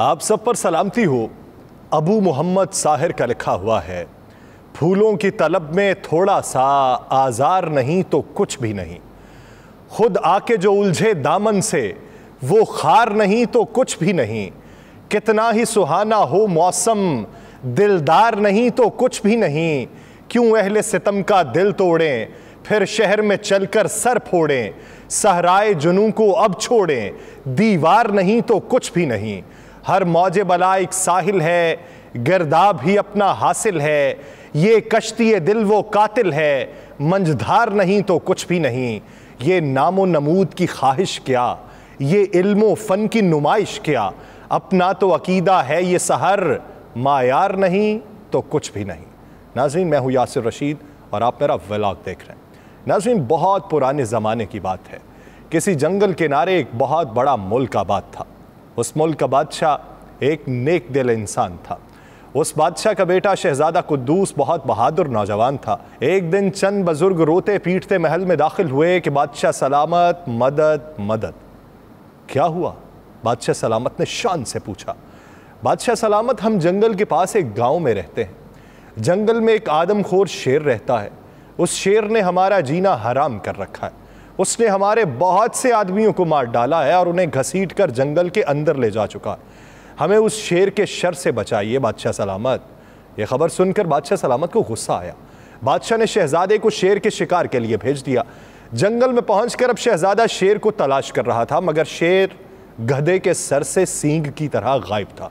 आप सब पर सलामती हो अबू मोहम्मद साहिर का लिखा हुआ है फूलों की तलब में थोड़ा सा आज़ार नहीं तो कुछ भी नहीं खुद आके जो उलझे दामन से वो खार नहीं तो कुछ भी नहीं कितना ही सुहाना हो मौसम दिलदार नहीं तो कुछ भी नहीं क्यों अहले सितम का दिल तोड़ें फिर शहर में चलकर सर फोड़ें सहराए जुनू को अब छोड़ें दीवार नहीं तो कुछ भी नहीं हर मौज बला एक साहिल है गिरदाब ही अपना हासिल है ये कश्ती दिल वो कातिल है मंझधार नहीं तो कुछ भी नहीं ये नामो नमूद की ख्वाहिश क्या ये इल्मो फ़न की नुमाइश क्या अपना तो अकीदा है ये सहर मायार नहीं तो कुछ भी नहीं नाजरीन मैं हूँ यासिर रशीद और आप मेरा व्लॉग देख रहे हैं नाजरीन बहुत पुराने ज़माने की बात है किसी जंगल किनारे एक बहुत बड़ा मुल्क आबाद था उस मुल्क का बादशाह एक नेक दिल इंसान था उस बादशाह का बेटा शहजादा कुद्दूस बहुत बहादुर नौजवान था एक दिन चंद बुजुर्ग रोते पीटते महल में दाखिल हुए कि बादशाह सलामत मदद मदद क्या हुआ बादशाह सलामत ने शान से पूछा बादशाह सलामत हम जंगल के पास एक गांव में रहते हैं जंगल में एक आदमखोर शेर रहता है उस शेर ने हमारा जीना हराम कर रखा है उसने हमारे बहुत से आदमियों को मार डाला है और उन्हें घसीट कर जंगल के अंदर ले जा चुका है हमें उस शेर के शर से बचाइए बादशाह सलामत यह खबर सुनकर बादशाह सलामत को गुस्सा आया बादशाह ने शहजादे को शेर के शिकार के लिए भेज दिया जंगल में पहुंचकर अब शहजादा शेर को तलाश कर रहा था मगर शेर गधे के सर से सींग की तरह गायब था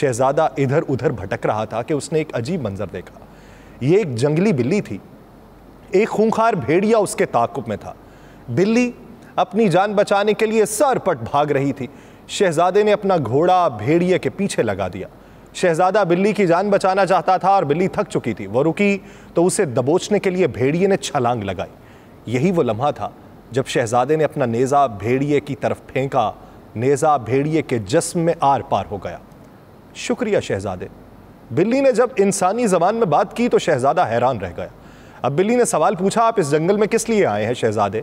शहजादा इधर उधर भटक रहा था कि उसने एक अजीब मंजर देखा ये एक जंगली बिल्ली थी एक खूंखार भेड़िया उसके ताकुब में था बिल्ली अपनी जान बचाने के लिए सरपट भाग रही थी शहजादे ने अपना घोड़ा भेड़िए के पीछे लगा दिया शहजादा बिल्ली की जान बचाना चाहता था और बिल्ली थक चुकी थी वो रुकी तो उसे दबोचने के लिए भेड़िए ने छलांग लगाई यही वो लम्हा था जब शहजादे ने अपना नेज़ा भेड़िए की तरफ फेंका नेज़ा भेड़िए के जस्म में आर पार हो गया शुक्रिया शहजादे बिल्ली ने जब इंसानी जबान में बात की तो शहजादा हैरान रह गया अब बिल्ली ने सवाल पूछा आप इस जंगल में किस लिए आए हैं शहजादे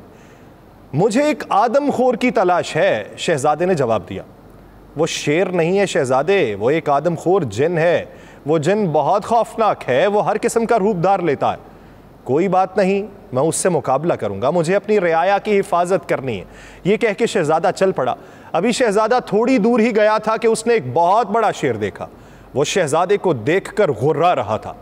मुझे एक आदमखोर की तलाश है शहजादे ने जवाब दिया वो शेर नहीं है शहजादे वो एक आदमखोर जिन है वो जिन बहुत खौफनाक है वो हर किस्म का रूपदार लेता है कोई बात नहीं मैं उससे मुकाबला करूंगा मुझे अपनी रियाया की हिफाजत करनी है ये कह के शहजादा चल पड़ा अभी शहजादा थोड़ी दूर ही गया था कि उसने एक बहुत बड़ा शेर देखा वो शहजादे को देख कर गुर्रा रहा था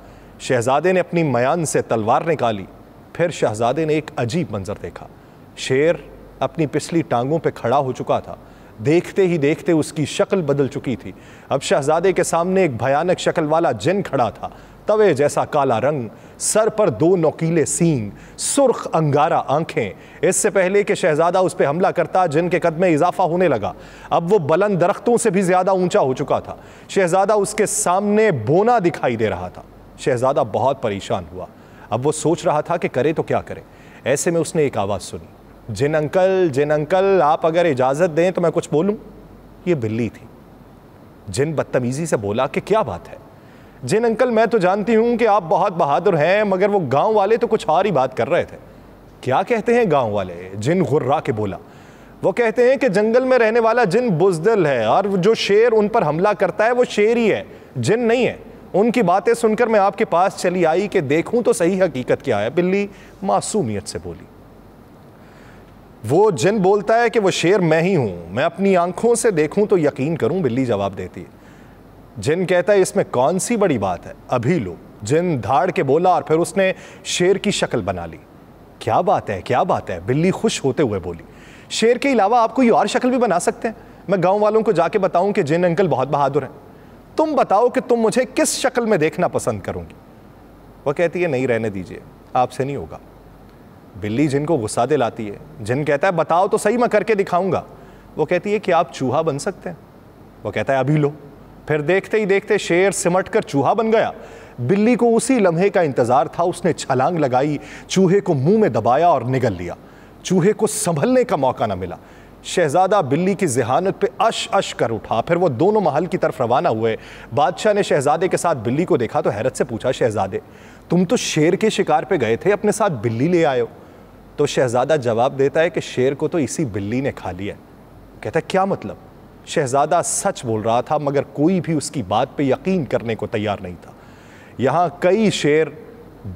शहजादे ने अपनी मयान से तलवार निकाली फिर शहजादे ने एक अजीब मंजर देखा शेर अपनी पिछली टांगों पर खड़ा हो चुका था देखते ही देखते उसकी शक्ल बदल चुकी थी अब शहजादे के सामने एक भयानक शक्ल वाला जिन खड़ा था तवे जैसा काला रंग सर पर दो नोकीले सींग सुर्ख अंगारा आंखें इससे पहले कि शहजादा उस पर हमला करता के कद में इजाफा होने लगा अब वो बुलंद दरख्तों से भी ज़्यादा ऊंचा हो चुका था शहजादा उसके सामने बोना दिखाई दे रहा था शहजादा बहुत परेशान हुआ अब वो सोच रहा था कि करे तो क्या करे ऐसे में उसने एक आवाज़ सुनी जिन अंकल जिन अंकल आप अगर इजाज़त दें तो मैं कुछ बोलूँ ये बिल्ली थी जिन बदतमीज़ी से बोला कि क्या बात है जिन अंकल मैं तो जानती हूँ कि आप बहुत बहादुर हैं मगर वो गांव वाले तो कुछ और ही बात कर रहे थे क्या कहते हैं गांव वाले जिन गुर्रा के बोला वो कहते हैं कि जंगल में रहने वाला जिन बुजदल है और जो शेर उन पर हमला करता है वो शेर ही है जिन नहीं है उनकी बातें सुनकर मैं आपके पास चली आई कि देखूं तो सही हकीकत क्या है बिल्ली मासूमियत से बोली वो जिन बोलता है कि वो शेर मैं ही हूँ मैं अपनी आंखों से देखूँ तो यकीन करूँ बिल्ली जवाब देती है जिन कहता है इसमें कौन सी बड़ी बात है अभी लो जिन धाड़ के बोला और फिर उसने शेर की शक्ल बना ली क्या बात है क्या बात है बिल्ली खुश होते हुए बोली शेर के अलावा आप कोई और शक्ल भी बना सकते हैं मैं गाँव वालों को जाके बताऊँ कि जिन अंकल बहुत बहादुर हैं तुम बताओ कि तुम मुझे किस शक्ल में देखना पसंद करूँगी वह कहती है नहीं रहने दीजिए आपसे नहीं होगा बिल्ली जिनको गुस्सा दिलाती है जिन कहता है बताओ तो सही मैं करके दिखाऊंगा वो कहती है कि आप चूहा बन सकते हैं वो कहता है अभी लो फिर देखते ही देखते शेर सिमट कर चूहा बन गया बिल्ली को उसी लम्हे का इंतज़ार था उसने छलांग लगाई चूहे को मुंह में दबाया और निगल लिया चूहे को संभलने का मौका ना मिला शहजादा बिल्ली की जहानत पे अश अश कर उठा फिर वो दोनों महल की तरफ रवाना हुए बादशाह ने शहजादे के साथ बिल्ली को देखा तो हैरत से पूछा शहजादे तुम तो शेर के शिकार पे गए थे अपने साथ बिल्ली ले आए हो तो शहज़ादा जवाब देता है कि शेर को तो इसी बिल्ली ने खा लिया कहता है क्या मतलब शहज़ादा सच बोल रहा था मगर कोई भी उसकी बात पे यकीन करने को तैयार नहीं था यहाँ कई शेर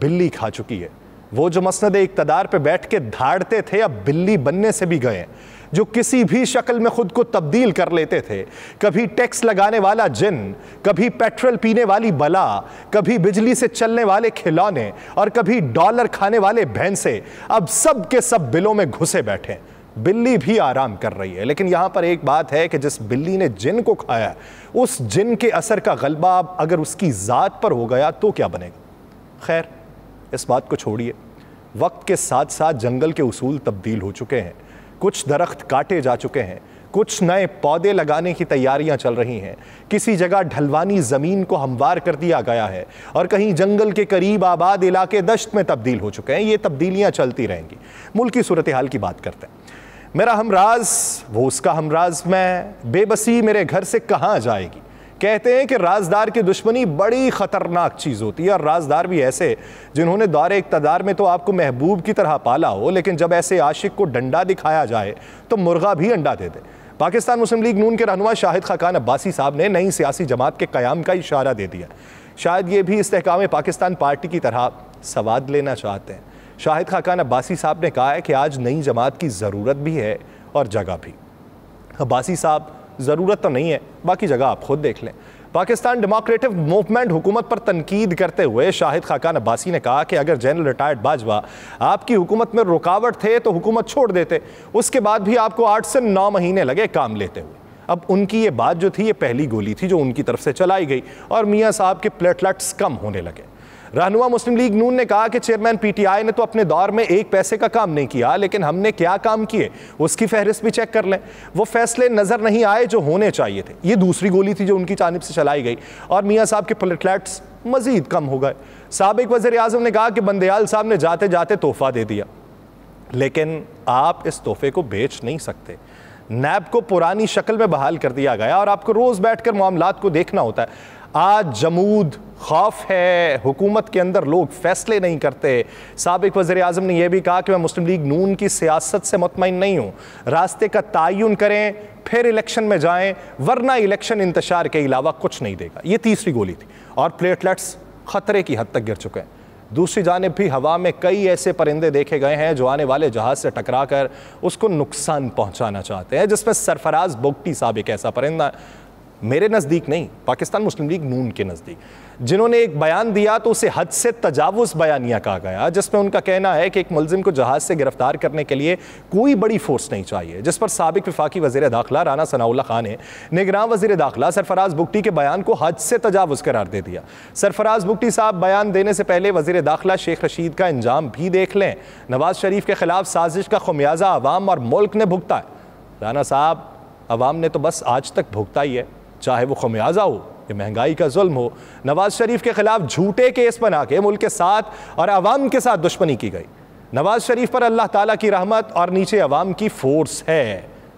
बिल्ली खा चुकी है वो जो मसंद इकतदार पे बैठ के धाड़ते थे अब बिल्ली बनने से भी गए हैं जो किसी भी शक्ल में खुद को तब्दील कर लेते थे कभी टैक्स लगाने वाला जिन कभी पेट्रोल पीने वाली बला कभी बिजली से चलने वाले खिलौने और कभी डॉलर खाने वाले भैंसे अब सब के सब बिलों में घुसे बैठे बिल्ली भी आराम कर रही है लेकिन यहाँ पर एक बात है कि जिस बिल्ली ने जिन को खाया उस जिन के असर का गलबा अगर उसकी ज़ात पर हो गया तो क्या बनेगा खैर इस बात को छोड़िए वक्त के साथ साथ जंगल के उसूल तब्दील हो चुके हैं कुछ दरख्त काटे जा चुके हैं कुछ नए पौधे लगाने की तैयारियां चल रही हैं किसी जगह ढलवानी ज़मीन को हमवार कर दिया गया है और कहीं जंगल के करीब आबाद इलाके दश्त में तब्दील हो चुके हैं ये तब्दीलियां चलती रहेंगी मुल्क की सूरत हाल की बात करते हैं मेरा हमराज वो उसका हमराज मैं बेबसी मेरे घर से कहाँ जाएगी कहते हैं कि राजदार की दुश्मनी बड़ी ख़तरनाक चीज़ होती है और राजदार भी ऐसे जिन्होंने दौरे इकतदार में तो आपको महबूब की तरह पाला हो लेकिन जब ऐसे आशिक को डंडा दिखाया जाए तो मुर्गा भी अंडा दे दे पाकिस्तान मुस्लिम लीग नून के रहनुमा शाहिद खान अब्बासी साहब ने नई सियासी जमात के क्याम का इशारा दे दिया शायद ये भी इसकाम पाकिस्तान पार्टी की तरह सवाद लेना चाहते हैं शाहिद खाकान अब्बासी साहब ने कहा है कि आज नई जमात की ज़रूरत भी है और जगह भी अब्बासी साहब ज़रूरत तो नहीं है बाकी जगह आप खुद देख लें पाकिस्तान डेमोक्रेटिक मूवमेंट हुकूमत पर तनकीद करते हुए शाहिद खाकान अब्बासी ने कहा कि अगर जनरल रिटायर्ड बाजवा आपकी हुकूमत में रुकावट थे तो हुकूमत छोड़ देते उसके बाद भी आपको आठ से नौ महीने लगे काम लेते हुए अब उनकी ये बात जो थी ये पहली गोली थी जो उनकी तरफ से चलाई गई और मियाँ साहब के प्लेटलेट्स कम होने लगे रहनुमा मुस्लिम लीग नून ने कहा कि चेयरमैन पीटीआई ने तो अपने दौर में एक पैसे का काम नहीं किया लेकिन हमने क्या काम किए उसकी फहरिस्त भी चेक कर लें वो फैसले नज़र नहीं आए जो होने चाहिए थे ये दूसरी गोली थी जो उनकी जानब से चलाई गई और मियाँ साहब के प्लेटलेट्स मज़ीद कम हो गए सबक वज़र अजम ने कहा कि बंदयाल साहब ने जाते जाते तोहफ़ा दे दिया लेकिन आप इस तोहफे को बेच नहीं सकते नैब को पुरानी शक्ल में बहाल कर दिया गया और आपको रोज़ बैठकर मामला को देखना होता है आज जमूद खौफ है हुकूमत के अंदर लोग फैसले नहीं करते सबक वजे अजम ने यह भी कहा कि मैं मुस्लिम लीग नून की सियासत से मुतमिन नहीं हूँ रास्ते का तयन करें फिर इलेक्शन में जाए वरना इलेक्शन इंतशार के अलावा कुछ नहीं देगा ये तीसरी गोली थी और प्लेटलेट्स ख़तरे की हद तक गिर चुके हैं दूसरी जानब भी हवा में कई ऐसे परिंदे देखे गए हैं जो आने वाले जहाज़ से टकरा कर उसको नुकसान पहुँचाना चाहते हैं जिसमें सरफराज बोगटी साहब एक ऐसा परिंदा मेरे नज़दीक नहीं पाकिस्तान मुस्लिम लीग नून के नज़दीक जिन्होंने एक बयान दिया तो उसे हद से तजावज़ बयानिया कहा गया जिसमें उनका कहना है कि एक मुलजिम को जहाज़ से गिरफ्तार करने के लिए कोई बड़ी फोर्स नहीं चाहिए जिस पर सबक विफाकी वजीर दाखिला राना सनाउल्ला खान ने निगरान वजीर दाखिला सरफराज बुगटी के बयान को हद से तजावज़ करार दे दिया सरफराज बुगटी साहब बयान देने से पहले वजीर दाखिला शेख रशीद का अंजाम भी देख लें नवाज शरीफ के खिलाफ साजिश का खमियाजा आवाम और मुल्क ने भुगता है राना साहब आवाम ने तो बस आज तक भुगता ही है चाहे वो खमियाजा हो या महंगाई का जुल्म हो नवाज शरीफ के ख़िलाफ़ झूठे केस बना के मुल्क के साथ और आवाम के साथ दुश्मनी की गई नवाज शरीफ पर अल्लाह ताला की रहमत और नीचे आवाम की फोर्स है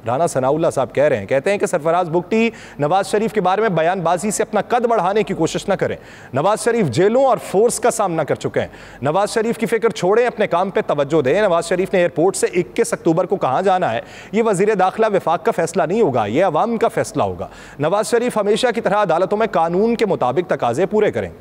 राना सनाउल्ला साहब कह रहे हैं कहते हैं कि सरफराज भुगटी नवाज शरीफ के बारे में बयानबाजी से अपना कद बढ़ाने की कोशिश ना करें नवाज शरीफ जेलों और फोर्स का सामना कर चुके हैं नवाज शरीफ की फिक्र छोड़ें अपने काम पर तोज्जो दें नवाज शरीफ ने एयरपोर्ट से इक्कीस अक्टूबर को कहाँ जाना है ये वजीर दाखिला विफाक का फैसला नहीं होगा ये अवाम का फैसला होगा नवाज शरीफ हमेशा की तरह अदालतों में कानून के मुताबिक तकाजे पूरे करें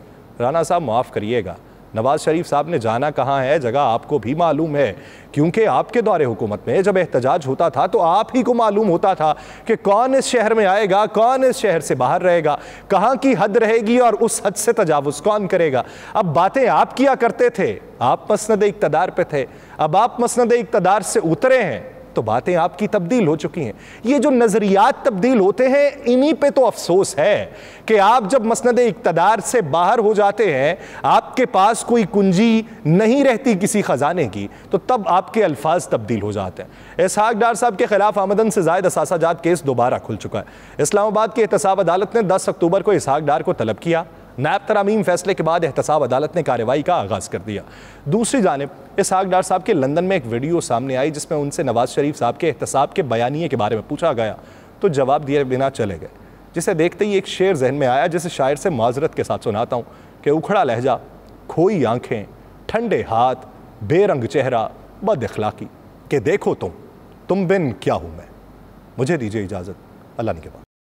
राना साहब माफ़ करिएगा नवाज़ शरीफ साहब ने जाना कहाँ है जगह आपको भी मालूम है क्योंकि आपके दौरे हुकूमत में जब एहतजाज होता था तो आप ही को मालूम होता था कि कौन इस शहर में आएगा कौन इस शहर से बाहर रहेगा कहाँ की हद रहेगी और उस हद से तजावज़ कौन करेगा अब बातें आप किया करते थे आप मसंद इकतदार पर थे अब आप मसंद इकतदार से उतरे हैं तो बातें आपकी तब्दील हो चुकी हैं ये जो नज़रियात तब्दील होते हैं इन्हीं पे तो अफसोस है कि आप जब मसंद इकतदार से बाहर हो जाते हैं आपके पास कोई कुंजी नहीं रहती किसी ख़जाने की तो तब आपके अल्फाज तब्दील हो जाते हैं इसहाक डार साहब के खिलाफ आमदन से जायद असाजात केस दोबारा खुल चुका है इस्लामाबाद की एहतसाब अदालत ने दस अक्टूबर को इसहाक डार को तलब किया नायब तरामीम फैसले के बाद एहतसाब अदालत ने कार्रवाई का आगाज़ कर दिया दूसरी जानब इसहाक डार साहब के लंदन में एक वीडियो सामने आई जिसमें उनसे नवाज़ शरीफ साहब के एहतसाब के बयानी के बारे में पूछा गया तो जवाब दिए बिना चले गए जिसे देखते ही एक शेर जहन में आया जिसे शायर से माजरत के साथ सुनाता हूँ कि उखड़ा लहजा खोई आँखें ठंडे हाथ बेरंग चेहरा बद अखलाकी के देखो तुम तुम बिन क्या हूँ मैं मुझे दीजिए इजाज़त अल्लाह ने के बाद